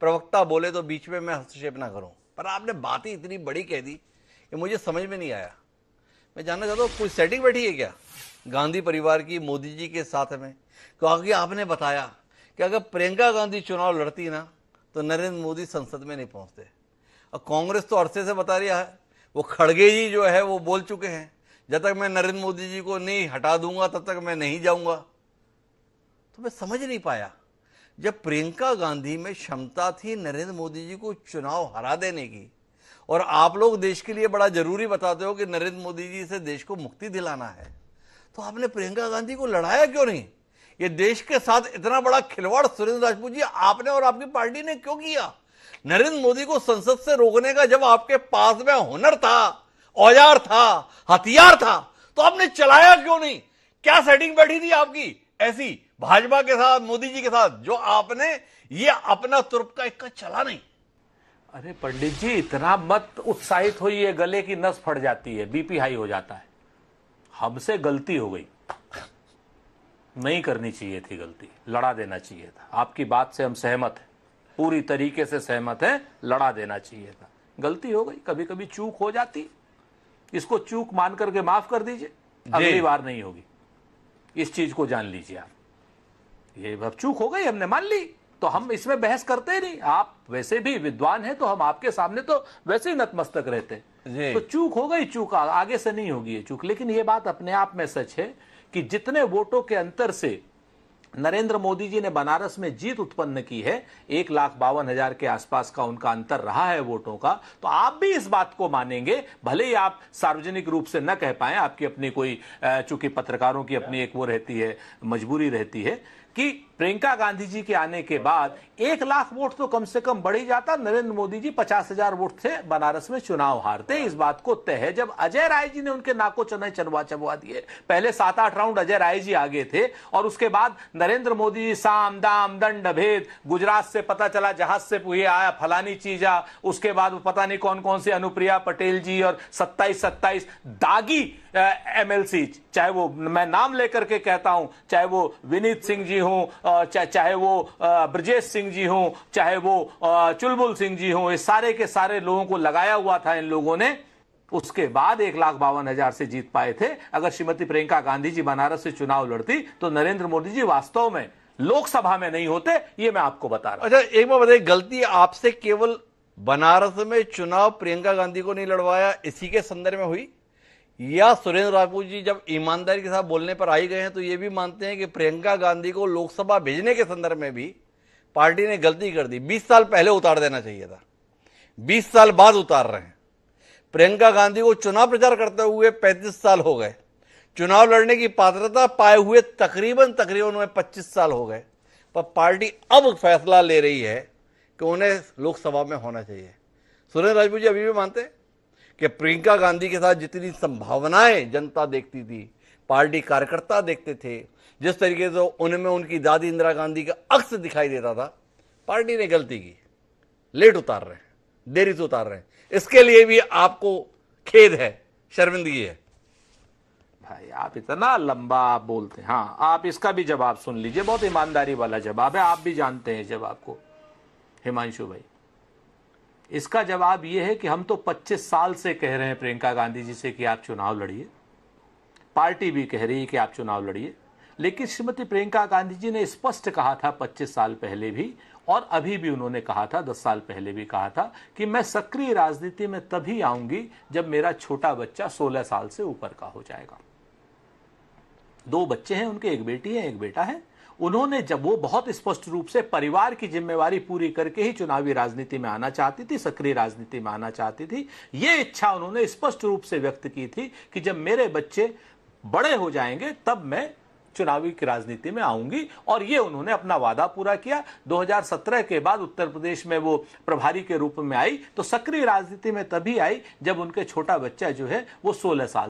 प्रवक्ता बोले तो बीच में मैं हस्तक्षेप ना करूं पर आपने बात ही इतनी बड़ी कह दी कि मुझे समझ में नहीं आया मैं जानना चाहता हूँ कोई सेटिंग बैठी है क्या गांधी परिवार की मोदी जी के साथ में क्योंकि आपने बताया कि अगर प्रियंका गांधी चुनाव लड़ती ना तो नरेंद्र मोदी संसद में नहीं पहुँचते और कांग्रेस तो अरसे से बता रहा है वो खड़गे जी जो है वो बोल चुके हैं जब तक मैं नरेंद्र मोदी जी को नहीं हटा दूंगा तब तक मैं नहीं जाऊंगा तो मैं समझ नहीं पाया जब प्रियंका गांधी में क्षमता थी नरेंद्र मोदी जी को चुनाव हरा देने की और आप लोग देश के लिए बड़ा जरूरी बताते हो कि नरेंद्र मोदी जी से देश को मुक्ति दिलाना है तो आपने प्रियंका गांधी को लड़ाया क्यों नहीं ये देश के साथ इतना बड़ा खिलवाड़ सुरेंद्र राजपूत जी आपने और आपकी पार्टी ने क्यों किया नरेंद्र मोदी को संसद से रोकने का जब आपके पास में हुनर था औजार था हथियार था तो आपने चलाया क्यों नहीं क्या सेटिंग बैठी थी आपकी ऐसी भाजपा के साथ मोदी जी के साथ जो आपने ये अपना तुर्प का इक्का चला नहीं अरे पंडित जी इतना मत उत्साहित ये गले की नस फट जाती है बीपी हाई हो जाता है हमसे गलती हो गई नहीं करनी चाहिए थी गलती लड़ा देना चाहिए था आपकी बात से हम सहमत हैं पूरी तरीके से सहमत हैं लड़ा देना चाहिए था गलती हो गई कभी कभी चूक हो जाती इसको चूक मान करके माफ कर दीजिए अगली बार नहीं होगी इस चीज को जान लीजिए आप ये चूक हो गई हमने मान ली तो हम इसमें बहस करते ही नहीं आप वैसे भी विद्वान हैं तो हम आपके सामने तो वैसे ही नतमस्तक रहते तो चूक हो गई चूक आगे से नहीं होगी ये चूक लेकिन ये बात अपने आप में सच है कि जितने वोटों के अंतर से नरेंद्र मोदी जी ने बनारस में जीत उत्पन्न की है एक लाख बावन हजार के आसपास का उनका अंतर रहा है वोटों का तो आप भी इस बात को मानेंगे भले ही आप सार्वजनिक रूप से न कह पाए आपकी अपनी कोई चूंकि पत्रकारों की अपनी एक वो रहती है मजबूरी रहती है कि प्रियंका गांधी जी के आने के बाद एक लाख वोट तो कम से कम बढ़ ही जाता नरेंद्र मोदी जी पचास हजार वोट से बनारस में चुनाव हारते इस बात को तय है जब अजय राय जी ने उनके नाको चने चनवा चबवा दिए पहले सात आठ राउंड अजय राय जी आगे थे और उसके बाद नरेंद्र मोदी जी साम दाम दंड भेद गुजरात से पता चला जहाज से आया फलानी चीजा उसके बाद पता नहीं कौन कौन से अनुप्रिया पटेल जी और सत्ताईस सत्ताईस दागी एमएलसी चाहे वो मैं नाम लेकर के कहता हूं चाहे वो विनीत सिंह जी हों चाहे वो ब्रजेश सिंह जी हों चाहे वो चुलबुल सिंह जी हों ये सारे के सारे लोगों को लगाया हुआ था इन लोगों ने उसके बाद एक लाख बावन हजार से जीत पाए थे अगर श्रीमती प्रियंका गांधी जी बनारस से चुनाव लड़ती तो नरेंद्र मोदी जी वास्तव में लोकसभा में नहीं होते ये मैं आपको बता रहा हूं अच्छा एक बार बताइए गलती आपसे केवल बनारस में चुनाव प्रियंका गांधी को नहीं लड़वाया इसी के संदर्भ में हुई या सुरेंद्र राघव जी जब ईमानदारी के साथ बोलने पर आई गए हैं तो ये भी मानते हैं कि प्रियंका गांधी को लोकसभा भेजने के संदर्भ में भी पार्टी ने गलती कर दी 20 साल पहले उतार देना चाहिए था 20 साल बाद उतार रहे हैं प्रियंका गांधी को चुनाव प्रचार करते हुए 35 साल हो गए चुनाव लड़ने की पात्रता पाए हुए तकरीबन तकरीबन उन्हें पच्चीस साल हो गए पर पार्टी अब फैसला ले रही है कि उन्हें लोकसभा में होना चाहिए सुरेंद्र राजपूत जी अभी भी मानते हैं कि प्रियंका गांधी के साथ जितनी संभावनाएं जनता देखती थी पार्टी कार्यकर्ता देखते थे जिस तरीके से उनमें उनकी दादी इंदिरा गांधी का अक्स दिखाई देता था पार्टी ने गलती की लेट उतार रहे हैं देरी से उतार रहे हैं इसके लिए भी आपको खेद है शर्मिंदगी है भाई आप इतना लंबा आप बोलते हैं हाँ आप इसका भी जवाब सुन लीजिए बहुत ईमानदारी वाला जवाब है आप भी जानते हैं जवाब को हिमांशु भाई इसका जवाब यह है कि हम तो 25 साल से कह रहे हैं प्रियंका गांधी जी से कि आप चुनाव लड़िए पार्टी भी कह रही है कि आप चुनाव लड़िए लेकिन श्रीमती प्रियंका गांधी जी ने स्पष्ट कहा था 25 साल पहले भी और अभी भी उन्होंने कहा था 10 साल पहले भी कहा था कि मैं सक्रिय राजनीति में तभी आऊंगी जब मेरा छोटा बच्चा 16 साल से ऊपर का हो जाएगा दो बच्चे हैं उनके एक बेटी है एक बेटा है उन्होंने जब वो बहुत स्पष्ट रूप से परिवार की जिम्मेवारी पूरी करके ही चुनावी राजनीति में आना चाहती थी सक्रिय राजनीति में आना चाहती थी ये इच्छा उन्होंने स्पष्ट रूप से व्यक्त की थी कि जब मेरे बच्चे बड़े हो जाएंगे तब मैं चुनावी की राजनीति में आऊंगी और ये उन्होंने अपना वादा पूरा किया 2017 के बाद उत्तर प्रदेश में वो प्रभारी के रूप में आई तो सक्रिय राजनीति में तभी आई जब उनके छोटा बच्चा जो है वो 16 साल